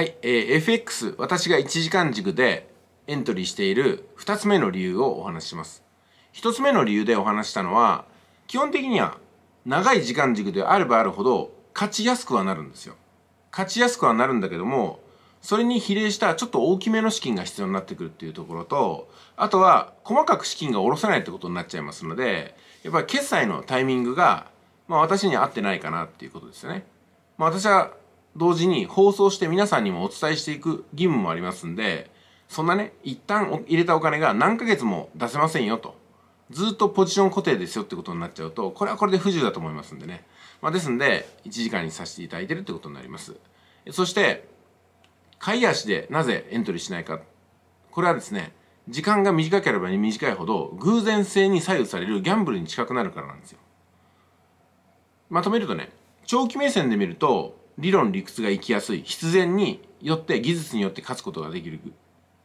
はい、えー、FX 私が1時間軸でエントリーしている2つ目の理由をお話しします1つ目の理由でお話したのは基本的には長い時間軸であればあるほど勝ちやすくはなるんですよ勝ちやすくはなるんだけどもそれに比例したちょっと大きめの資金が必要になってくるっていうところとあとは細かく資金が下ろせないってことになっちゃいますのでやっぱり決済のタイミングが、まあ、私には合ってないかなっていうことですよね、まあ、私は同時に放送して皆さんにもお伝えしていく義務もありますんで、そんなね、一旦入れたお金が何ヶ月も出せませんよと。ずっとポジション固定ですよってことになっちゃうと、これはこれで不自由だと思いますんでね。まあ、ですんで、1時間にさせていただいてるってことになります。そして、買い足でなぜエントリーしないか。これはですね、時間が短ければ短いほど、偶然性に左右されるギャンブルに近くなるからなんですよ。まとめるとね、長期目線で見ると、理論理屈が行きやすい必然によって技術によって勝つことができる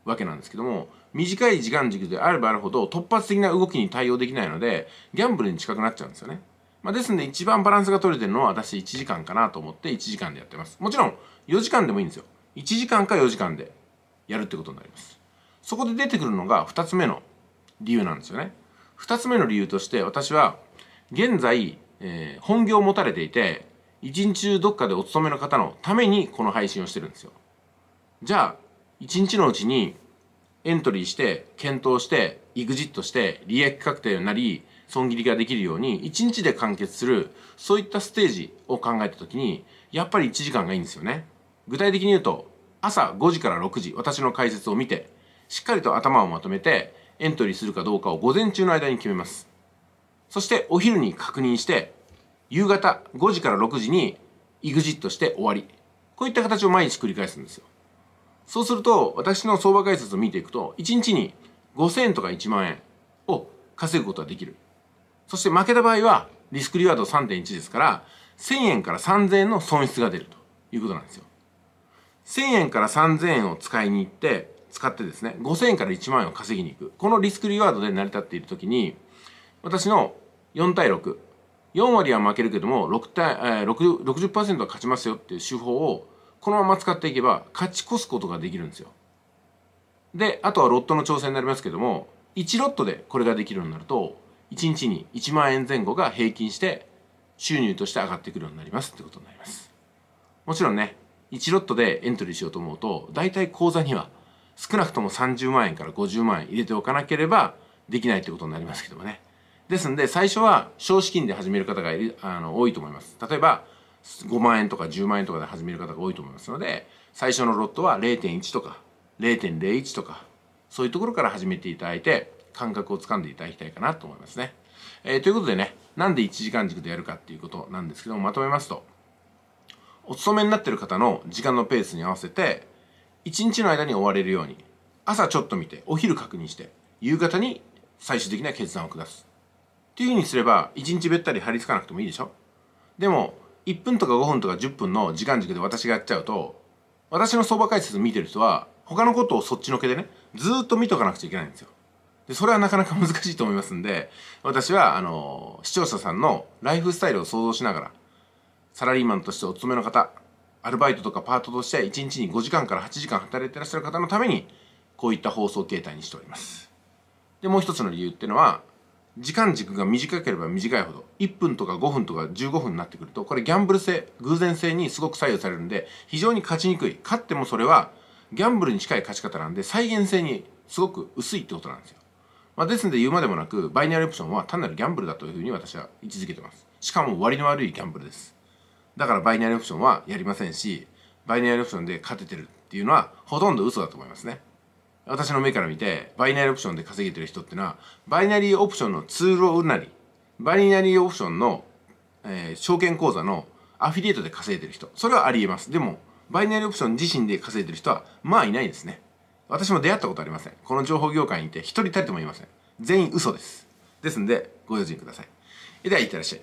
わけなんですけども短い時間軸であればあるほど突発的な動きに対応できないのでギャンブルに近くなっちゃうんですよね。まあ、ですので一番バランスが取れてるのは私1時間かなと思って1時間でやってます。もちろん4時間でもいいんですよ。1時間か4時間でやるってことになります。そこで出てくるのが2つ目の理由なんですよね。2つ目の理由として私は現在、えー、本業を持たれていて一日中どっかでお勤めの方のためにこの配信をしてるんですよじゃあ一日のうちにエントリーして検討して EXIT して利益確定になり損切りができるように一日で完結するそういったステージを考えた時にやっぱり1時間がいいんですよね具体的に言うと朝5時から6時私の解説を見てしっかりと頭をまとめてエントリーするかどうかを午前中の間に決めますそしてお昼に確認して夕方5時から6時に EXIT して終わりこういった形を毎日繰り返すんですよそうすると私の相場解説を見ていくと1日に5000円とか1万円を稼ぐことができるそして負けた場合はリスクリワード3.1ですから1000円から3000円の損失が出るということなんですよ1000円から3000円を使いに行って使ってですね5000円から1万円を稼ぎに行くこのリスクリワードで成り立っている時に私の4対6 4割は負けるけども6対、えー、60%は勝ちますよっていう手法をこのまま使っていけば勝ち越すことができるんですよ。であとはロットの調整になりますけども1ロットでこれができるようになると1日に1万円前後が平均して収入として上がってくるようになりますってことになります。もちろんね1ロットでエントリーしようと思うと大体口座には少なくとも30万円から50万円入れておかなければできないってことになりますけどもね。ですんで最初は少資金で始める方があの多いと思います例えば5万円とか10万円とかで始める方が多いと思いますので最初のロットは0.1とか0.01とかそういうところから始めていただいて感覚をつかんでいただきたいかなと思いますね、えー、ということでねなんで1時間軸でやるかっていうことなんですけどもまとめますとお勤めになってる方の時間のペースに合わせて1日の間に終われるように朝ちょっと見てお昼確認して夕方に最終的な決断を下すっていうふうにすれば一日べったり張り付かなくてもいいでしょでも1分とか5分とか10分の時間軸で私がやっちゃうと私の相場解説見てる人は他のことをそっちのけでねずっと見とかなくちゃいけないんですよでそれはなかなか難しいと思いますんで私はあの視聴者さんのライフスタイルを想像しながらサラリーマンとしてお勤めの方アルバイトとかパートとして1日に5時間から8時間働いてらっしゃる方のためにこういった放送形態にしておりますでもう一つの理由っていうのは時間軸が短ければ短いほど1分とか5分とか15分になってくるとこれギャンブル性偶然性にすごく左右されるんで非常に勝ちにくい勝ってもそれはギャンブルに近い勝ち方なんで再現性にすごく薄いってことなんですよ、まあ、ですので言うまでもなくバイナリーオプションは単なるギャンブルだというふうに私は位置づけてますしかも割の悪いギャンブルですだからバイナリーオプションはやりませんしバイナリーオプションで勝ててるっていうのはほとんど嘘だと思いますね私の目から見て、バイナリーオプションで稼げてる人ってのは、バイナリーオプションのツールを売るなり、バイナリーオプションの、えー、証券口座のアフィリエイトで稼いでる人。それはあり得ます。でも、バイナリーオプション自身で稼いでる人は、まあいないですね。私も出会ったことありません。この情報業界にいて、一人たりともいません。全員嘘です。ですんで、ご用心ください。では、いってらっしゃい。